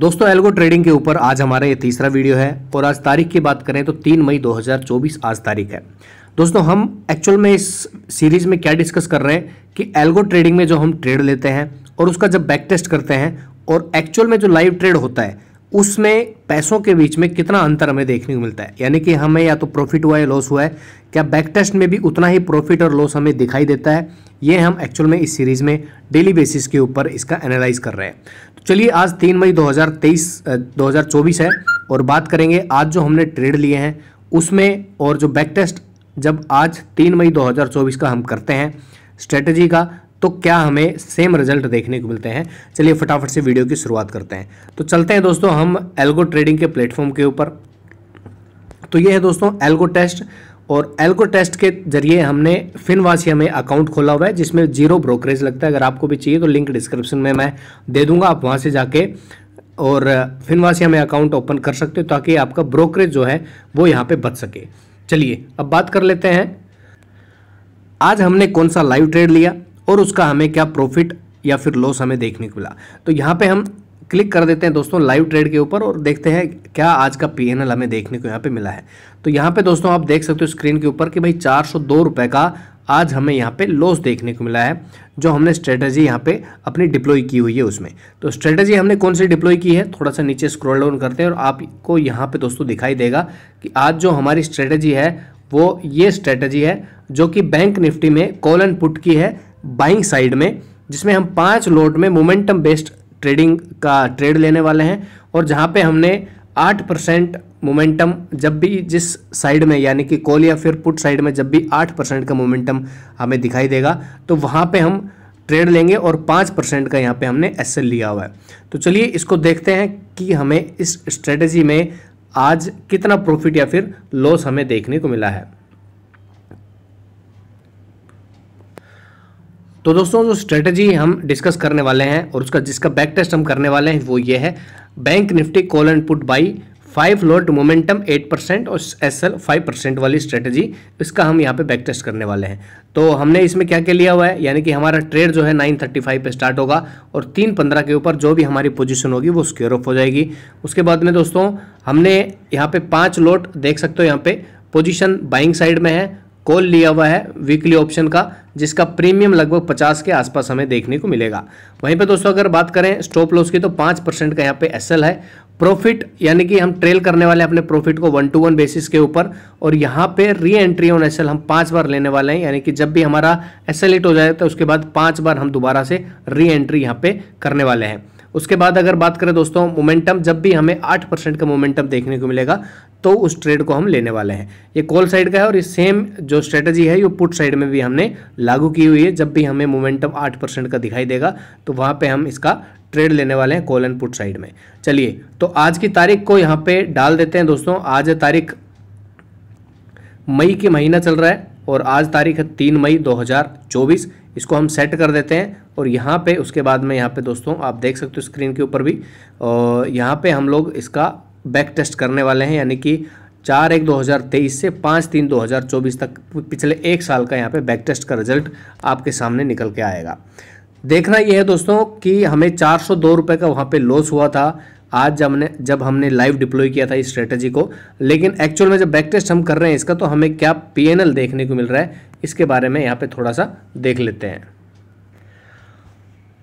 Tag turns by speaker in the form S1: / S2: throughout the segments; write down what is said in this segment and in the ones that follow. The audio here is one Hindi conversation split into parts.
S1: दोस्तों एल्गो ट्रेडिंग के ऊपर आज हमारा ये तीसरा वीडियो है और आज तारीख की बात करें तो तीन मई 2024 आज तारीख है दोस्तों हम एक्चुअल में इस सीरीज में क्या डिस्कस कर रहे हैं कि एल्गो ट्रेडिंग में जो हम ट्रेड लेते हैं और उसका जब बैक टेस्ट करते हैं और एक्चुअल में जो लाइव ट्रेड होता है उसमें पैसों के बीच में कितना अंतर हमें देखने को मिलता है यानी कि हमें या तो प्रॉफिट हुआ है लॉस हुआ है क्या बैक टेस्ट में भी उतना ही प्रॉफिट और लॉस हमें दिखाई देता है ये हम एक्चुअल में इस सीरीज़ में डेली बेसिस के ऊपर इसका एनालाइज कर रहे हैं तो चलिए आज तीन मई 2023 2024 है और बात करेंगे आज जो हमने ट्रेड लिए हैं उसमें और जो बैक टेस्ट जब आज तीन मई दो का हम करते हैं स्ट्रेटजी का तो क्या हमें सेम रिजल्ट देखने को मिलते हैं चलिए फटाफट से वीडियो की शुरुआत करते हैं तो चलते हैं दोस्तों हम एल्गो ट्रेडिंग के प्लेटफॉर्म के ऊपर तो ये है दोस्तों एल्गो टेस्ट और एल्गो टेस्ट के जरिए हमने फिनवासिया में अकाउंट खोला हुआ है जिसमें जीरो ब्रोकरेज लगता है अगर आपको भी चाहिए तो लिंक डिस्क्रिप्शन में मैं दे दूंगा आप वहां से जाके और फिनवासिया में अकाउंट ओपन कर सकते हो ताकि आपका ब्रोकरेज जो है वो यहाँ पे बच सके चलिए अब बात कर लेते हैं आज हमने कौन सा लाइव ट्रेड लिया और उसका हमें क्या प्रॉफिट या फिर लॉस हमें देखने को मिला तो यहाँ पे हम क्लिक कर देते हैं दोस्तों लाइव ट्रेड के ऊपर और देखते हैं क्या आज का पी हमें देखने को यहाँ पे मिला है तो यहाँ पे दोस्तों आप देख सकते हो स्क्रीन के ऊपर कि भाई चार रुपए का आज हमें यहाँ पे लॉस देखने को मिला है जो हमने स्ट्रेटजी यहाँ पे अपनी डिप्लॉय की हुई है उसमें तो स्ट्रेटजी हमने कौन सी डिप्लॉय की है थोड़ा सा नीचे स्क्रॉल डाउन करते हैं और आपको यहाँ पे दोस्तों दिखाई देगा कि आज जो हमारी स्ट्रेटजी है वो ये स्ट्रेटजी है जो कि बैंक निफ्टी में कॉल एंड पुट की है बाइंग साइड में जिसमें हम पांच लोट में मोमेंटम बेस्ड ट्रेडिंग का ट्रेड लेने वाले हैं और जहाँ पे हमने आठ परसेंट मोमेंटम जब भी जिस साइड में यानी कि कॉल या फिर पुट साइड में जब भी आठ परसेंट का मोमेंटम हमें दिखाई देगा तो वहाँ पे हम ट्रेड लेंगे और पाँच परसेंट का यहाँ पे हमने एस लिया हुआ है तो चलिए इसको देखते हैं कि हमें इस स्ट्रेटजी में आज कितना प्रॉफिट या फिर लॉस हमें देखने को मिला है तो दोस्तों जो स्ट्रेटजी हम डिस्कस करने वाले हैं और उसका जिसका बैक टेस्ट हम करने वाले हैं वो ये है bank Nifty call and put buy five lot momentum eight percent और एस एल फाइव परसेंट वाली स्ट्रेटजी इसका हम यहाँ पे बैक टेस्ट करने वाले हैं तो हमने इसमें क्या क्या लिया हुआ है यानी कि हमारा ट्रेड जो है नाइन थर्टी फाइव पे स्टार्ट होगा और तीन पंद्रह के ऊपर जो भी हमारी पोजीशन होगी वो स्क्योर ऑफ हो जाएगी उसके बाद में दोस्तों हमने यहाँ पे पाँच लॉट देख सकते हो यहाँ पे पोजिशन बाइंग साइड में है कॉल लिया हुआ है वीकली ऑप्शन का जिसका प्रीमियम लगभग 50 के आसपास हमें देखने को मिलेगा वहीं पे दोस्तों अगर बात करें स्टॉप लॉस की तो 5 परसेंट का यहाँ पे एसएल है प्रॉफिट यानी कि हम ट्रेल करने वाले हैं अपने प्रॉफिट को वन टू वन बेसिस के ऊपर और यहाँ पे री एंट्री ऑन एसएल हम पांच बार लेने वाले हैं यानी कि जब भी हमारा एसएल हो जाए तो उसके बाद पांच बार हम दोबारा से री एंट्री यहाँ पे करने वाले हैं उसके बाद अगर बात करें दोस्तों मोमेंटम जब भी हमें आठ परसेंट का मोमेंटम देखने को मिलेगा तो उस ट्रेड को हम लेने वाले हैं ये कॉल साइड का है और ये सेम जो स्ट्रेटजी है ये पुट साइड में भी हमने लागू की हुई है जब भी हमें मोमेंटम आठ परसेंट का दिखाई देगा तो वहाँ पे हम इसका ट्रेड लेने वाले हैं कॉल एंड पुट साइड में चलिए तो आज की तारीख को यहाँ पे डाल देते हैं दोस्तों आज तारीख मई के महीना चल रहा है और आज तारीख है तीन मई 2024 इसको हम सेट कर देते हैं और यहाँ पे उसके बाद में यहाँ पे दोस्तों आप देख सकते हो स्क्रीन के ऊपर भी और यहाँ पे हम लोग इसका बैक टेस्ट करने वाले हैं यानी कि चार एक 2023 से पाँच तीन 2024 तक पिछले एक साल का यहाँ पे बैक टेस्ट का रिजल्ट आपके सामने निकल के आएगा देखना यह है दोस्तों कि हमें चार सौ का वहाँ पर लॉस हुआ था आज जब हमने जब हमने लाइव डिप्लॉय किया था इस स्ट्रेटजी को लेकिन एक्चुअल में जब बैक टेस्ट हम कर रहे हैं इसका तो हमें क्या पीएनएल देखने को मिल रहा है इसके बारे में यहाँ पे थोड़ा सा देख लेते हैं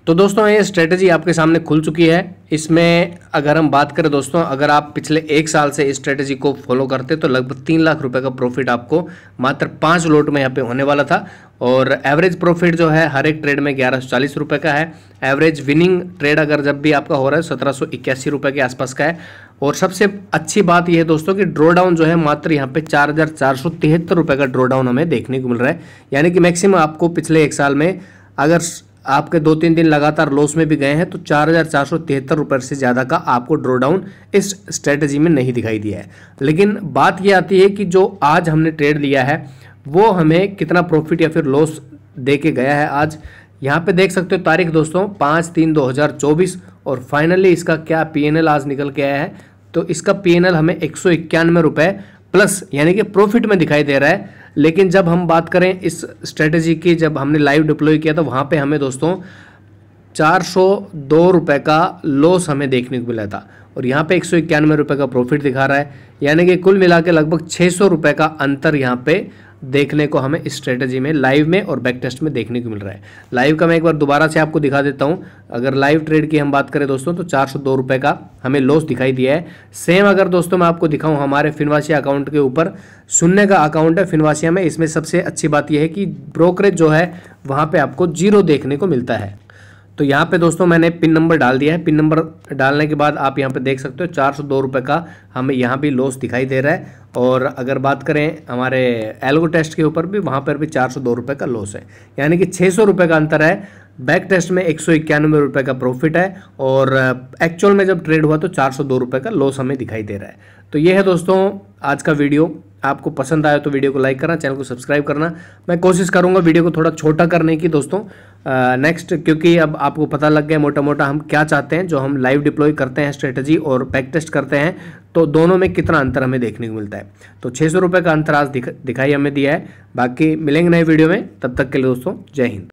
S1: तो दोस्तों ये स्ट्रेटजी आपके सामने खुल चुकी है इसमें अगर हम बात करें दोस्तों अगर आप पिछले एक साल से इस स्ट्रेटजी को फॉलो करते तो लगभग तीन लाख रुपए का प्रॉफिट आपको मात्र पाँच लोट में यहाँ पे होने वाला था और एवरेज प्रॉफिट जो है हर एक ट्रेड में ग्यारह सौ चालीस रुपये का है एवरेज विनिंग ट्रेड अगर जब भी आपका हो रहा है सत्रह सौ के आसपास का है और सबसे अच्छी बात यह है दोस्तों कि ड्रॉडाउन जो है मात्र यहाँ पे चार हज़ार चार सौ तिहत्तर रुपये का ड्रॉडाउन हमें देखने को मिल रहा है यानी कि मैक्सिमम आपको पिछले एक साल में अगर आपके दो तीन दिन लगातार लॉस में भी गए हैं तो चार हज़ार चार सौ तिहत्तर रुपये से ज़्यादा का आपको ड्रॉडाउन इस स्ट्रेटजी में नहीं दिखाई दिया है लेकिन बात यह आती है कि जो आज हमने ट्रेड लिया है वो हमें कितना प्रॉफिट या फिर लॉस दे के गया है आज यहाँ पे देख सकते हो तारीख दोस्तों पाँच तीन दो हज़ार चौबीस और फाइनली इसका क्या पीएनएल आज निकल के आया है तो इसका पीएनएल हमें एक सौ इक्यानवे रुपये प्लस यानी कि प्रॉफिट में दिखाई दे रहा है लेकिन जब हम बात करें इस स्ट्रेटजी की जब हमने लाइव डिप्लॉय किया तो वहाँ पे हमें दोस्तों चार सौ दो रुपये का लॉस हमें देखने को मिला था और यहाँ पे एक सौ इक्यानवे रुपये का प्रॉफिट दिखा रहा है यानी कि कुल मिला के लगभग छः सौ का अंतर यहाँ पे देखने को हमें स्ट्रेटजी में लाइव में और बैक टेस्ट में देखने को मिल रहा है लाइव का मैं एक बार दोबारा से आपको दिखा देता हूँ अगर लाइव ट्रेड की हम बात करें दोस्तों तो चार सौ दो रुपये का हमें लॉस दिखाई दिया है सेम अगर दोस्तों मैं आपको दिखाऊँ हमारे फिनवासिया अकाउंट के ऊपर शून्य का अकाउंट है फिनवासिया में इसमें सबसे अच्छी बात यह है कि ब्रोकरेज जो है वहाँ पर आपको जीरो देखने को मिलता है तो यहाँ पे दोस्तों मैंने पिन नंबर डाल दिया है पिन नंबर डालने के बाद आप यहाँ पे देख सकते हो चार सौ दो रुपये का हमें यहाँ भी लॉस दिखाई दे रहा है और अगर बात करें हमारे एल्गो टेस्ट के ऊपर भी वहाँ पर भी चार सौ दो रुपये का लॉस है यानी कि छः सौ रुपये का अंतर है बैक टेस्ट में एक सौ इक्यानवे रुपये का प्रॉफिट है और एक्चुअल में जब ट्रेड हुआ तो चार सौ दो रुपये का लॉस हमें दिखाई दे रहा है तो ये है दोस्तों आज का वीडियो आपको पसंद आया तो वीडियो को लाइक करना चैनल को सब्सक्राइब करना मैं कोशिश करूँगा वीडियो को थोड़ा छोटा करने की दोस्तों नेक्स्ट क्योंकि अब आपको पता लग गया मोटा मोटा हम क्या चाहते हैं जो हम लाइव डिप्लॉय करते हैं स्ट्रेटजी और बैक टेस्ट करते हैं तो दोनों में कितना अंतर हमें देखने को मिलता है तो छः सौ रुपये का अंतर आज दिख, दिखाई हमें दिया है बाकी मिलेंगे नए वीडियो में तब तक के लिए दोस्तों जय हिंद